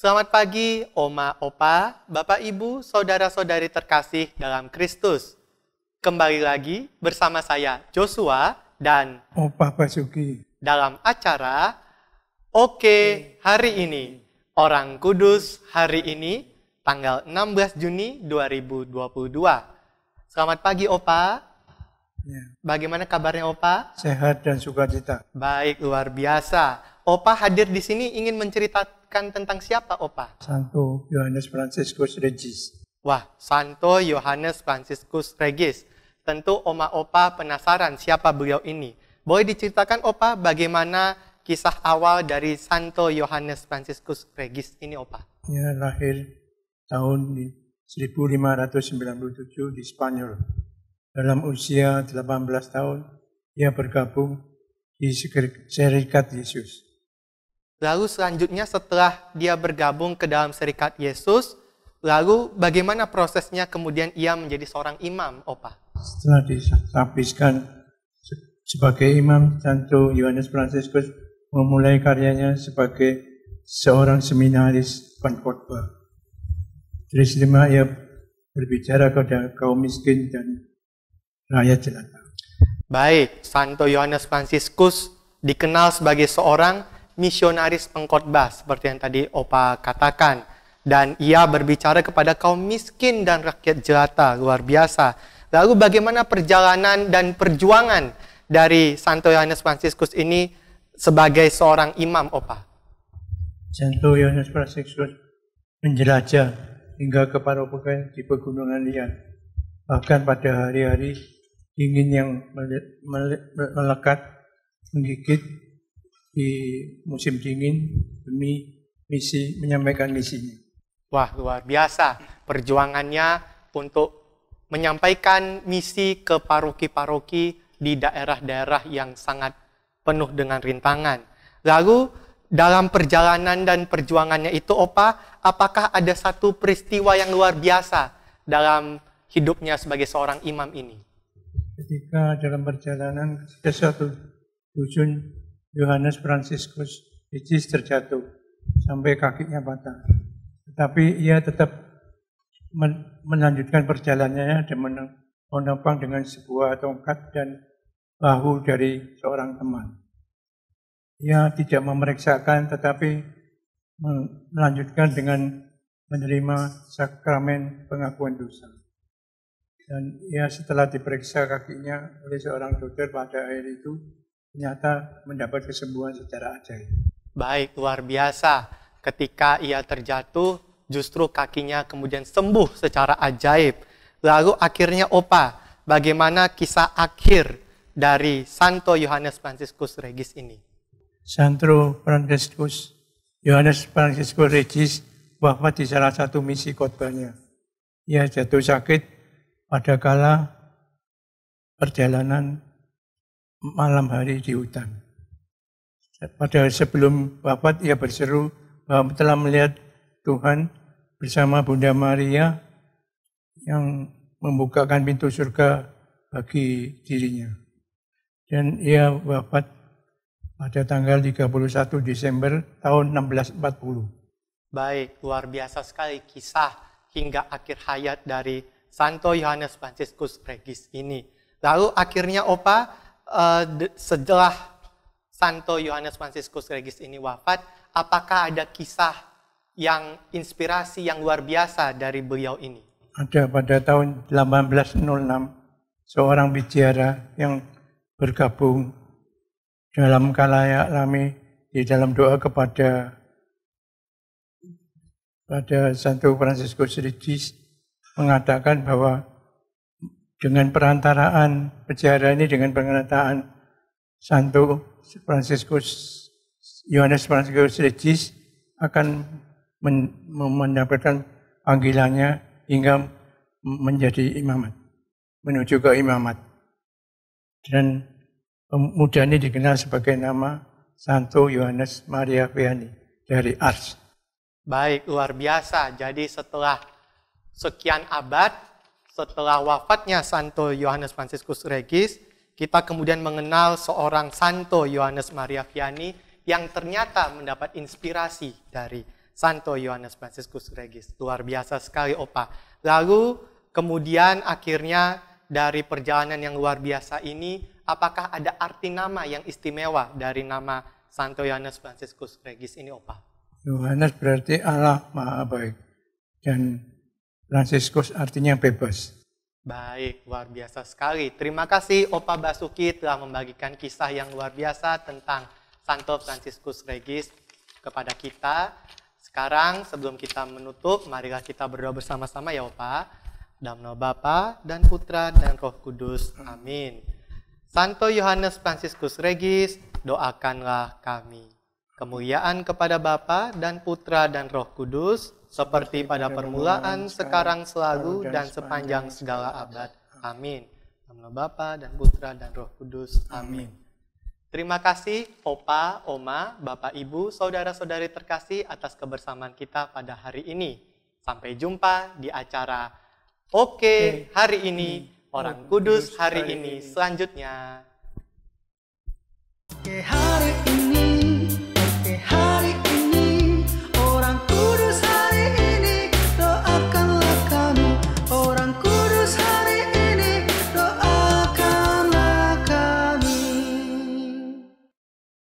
Selamat pagi, Oma, Opa, Bapak, Ibu, Saudara-saudari terkasih dalam Kristus. Kembali lagi bersama saya, Joshua, dan Opa Basuki. Dalam acara Oke Hari Ini, Orang Kudus Hari Ini, tanggal 16 Juni 2022. Selamat pagi, Opa. Ya. Bagaimana kabarnya Opa? Sehat dan suka cita. Baik, luar biasa. Opa hadir di sini ingin menceritakan mengingatkan tentang siapa, Opa? Santo Yohanes Franciscus Regis. Wah, Santo Yohanes Franciscus Regis. Tentu Oma Opa penasaran siapa beliau ini. Boleh diceritakan, Opa, bagaimana kisah awal dari Santo Yohanes Franciscus Regis ini, Opa? Ia lahir tahun 1597 di Spanyol. Dalam usia 18 tahun, ia bergabung di Serikat Yesus. Lalu selanjutnya setelah dia bergabung ke dalam serikat Yesus, lalu bagaimana prosesnya kemudian ia menjadi seorang imam, Opa? Oh, setelah ditaptiskan sebagai imam, Santo Yohanes Franciscus memulai karyanya sebagai seorang seminaris pengkhotbah. Terus lima ia berbicara kepada kaum miskin dan rakyat jelata. Baik, Santo Yohanes Franciscus dikenal sebagai seorang misionaris pengkhotbah seperti yang tadi Opa katakan dan ia berbicara kepada kaum miskin dan rakyat jelata luar biasa. Lalu bagaimana perjalanan dan perjuangan dari Santo Yohanes Fransiskus ini sebagai seorang imam, Opa? Santo Yohanes Fransiskus menjelajah hingga ke paroki di pegunungan liar. Bahkan pada hari-hari dingin yang melekat, menggigit, di musim dingin demi misi menyampaikan misinya. Wah, luar biasa perjuangannya untuk menyampaikan misi ke paroki-paroki di daerah-daerah yang sangat penuh dengan rintangan. Lalu dalam perjalanan dan perjuangannya itu Opa, apakah ada satu peristiwa yang luar biasa dalam hidupnya sebagai seorang imam ini? Ketika dalam perjalanan ke suatu dusun Yohanes Franciscus Ricis terjatuh sampai kakinya patah. Tetapi ia tetap men melanjutkan perjalanannya dan menopang dengan sebuah tongkat dan bahu dari seorang teman. Ia tidak memeriksakan tetapi melanjutkan dengan menerima sakramen pengakuan dosa. Dan ia setelah diperiksa kakinya oleh seorang dokter pada akhir itu, ternyata mendapat kesembuhan secara ajaib. Baik, luar biasa. Ketika ia terjatuh, justru kakinya kemudian sembuh secara ajaib. Lalu akhirnya Opa, bagaimana kisah akhir dari Santo Yohanes Franciscus Regis ini? Santo Franciscus Yohanes Franciscus Regis wafat di salah satu misi kotbahnya Ia jatuh sakit pada kala perjalanan malam hari di hutan. Pada sebelum wafat ia berseru bahwa telah melihat Tuhan bersama Bunda Maria yang membukakan pintu surga bagi dirinya. Dan ia wafat pada tanggal 31 Desember tahun 1640. Baik, luar biasa sekali kisah hingga akhir hayat dari Santo Yohanes Franciscus Regis ini. Lalu akhirnya Opa, uh, setelah Santo Yohanes Franciscus Regis ini wafat, apakah ada kisah yang inspirasi yang luar biasa dari beliau ini? Ada pada tahun 1806 seorang bicara yang bergabung dalam kalayak rame di dalam doa kepada pada Santo Francisco Regis mengatakan bahwa dengan perantaraan pejara ini dengan perantaraan Santo Franciscus Yohanes Franciscus Regis akan men, mendapatkan panggilannya hingga menjadi imamat menuju ke imamat dan pemuda ini dikenal sebagai nama Santo Yohanes Maria Vianney dari Ars. Baik, luar biasa. Jadi setelah sekian abad setelah wafatnya Santo Yohanes Franciscus Regis, kita kemudian mengenal seorang Santo Yohanes Maria Vianney yang ternyata mendapat inspirasi dari Santo Yohanes Franciscus Regis. Luar biasa sekali, Opa. Lalu kemudian akhirnya dari perjalanan yang luar biasa ini, apakah ada arti nama yang istimewa dari nama Santo Yohanes Franciscus Regis ini, Opa? Yohanes berarti Allah Maha Baik. Dan Franciscus artinya bebas. Baik, luar biasa sekali. Terima kasih Opa Basuki telah membagikan kisah yang luar biasa tentang Santo Franciscus Regis kepada kita. Sekarang sebelum kita menutup, marilah kita berdoa bersama-sama ya Opa. Dalam nama Bapa dan Putra dan Roh Kudus. Amin. Santo Yohanes Franciscus Regis, doakanlah kami. Kemuliaan kepada Bapa dan Putra dan Roh Kudus seperti pada permulaan, sekarang, selalu, dan sepanjang segala abad. Amin. Nama Bapa dan Putra dan Roh Kudus. Amin. Terima kasih Opa, Oma, Bapak, Ibu, Saudara-saudari terkasih atas kebersamaan kita pada hari ini. Sampai jumpa di acara Oke Hari Ini, Orang Kudus Hari Ini selanjutnya.